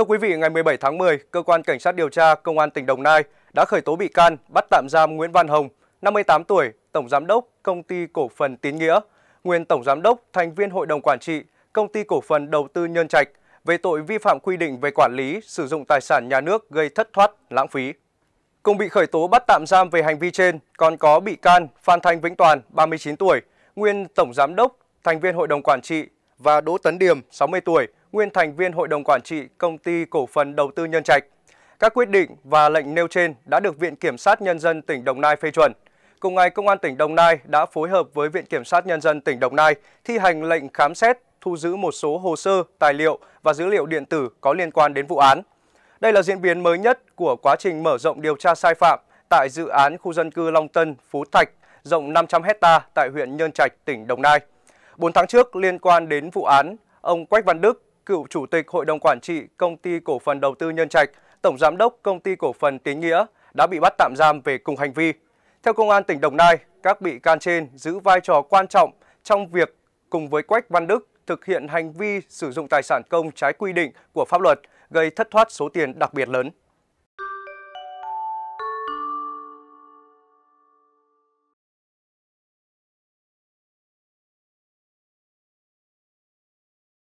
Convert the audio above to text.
Thưa quý vị, ngày 17 tháng 10, Cơ quan Cảnh sát điều tra Công an tỉnh Đồng Nai đã khởi tố bị can bắt tạm giam Nguyễn Văn Hồng, 58 tuổi, Tổng Giám đốc Công ty Cổ phần Tín Nghĩa, nguyên Tổng Giám đốc, thành viên Hội đồng Quản trị, Công ty Cổ phần Đầu tư Nhân Trạch về tội vi phạm quy định về quản lý, sử dụng tài sản nhà nước gây thất thoát, lãng phí. Cùng bị khởi tố bắt tạm giam về hành vi trên còn có bị can Phan Thanh Vĩnh Toàn, 39 tuổi, nguyên Tổng Giám đốc, thành viên Hội đồng Quản trị và Đỗ Tấn Điềm, 60 tuổi, nguyên thành viên Hội đồng Quản trị Công ty Cổ phần Đầu tư Nhân Trạch. Các quyết định và lệnh nêu trên đã được Viện Kiểm sát Nhân dân tỉnh Đồng Nai phê chuẩn. Cùng ngày, Công an tỉnh Đồng Nai đã phối hợp với Viện Kiểm sát Nhân dân tỉnh Đồng Nai thi hành lệnh khám xét, thu giữ một số hồ sơ, tài liệu và dữ liệu điện tử có liên quan đến vụ án. Đây là diễn biến mới nhất của quá trình mở rộng điều tra sai phạm tại dự án khu dân cư Long Tân, Phú Thạch, rộng 500 hecta tại huyện Nhơn Trạch, tỉnh Đồng Nai. 4 tháng trước, liên quan đến vụ án, ông Quách Văn Đức, cựu chủ tịch hội đồng quản trị công ty cổ phần đầu tư Nhân Trạch, tổng giám đốc công ty cổ phần Tín Nghĩa đã bị bắt tạm giam về cùng hành vi. Theo công an tỉnh Đồng Nai, các bị can trên giữ vai trò quan trọng trong việc cùng với Quách Văn Đức thực hiện hành vi sử dụng tài sản công trái quy định của pháp luật, gây thất thoát số tiền đặc biệt lớn.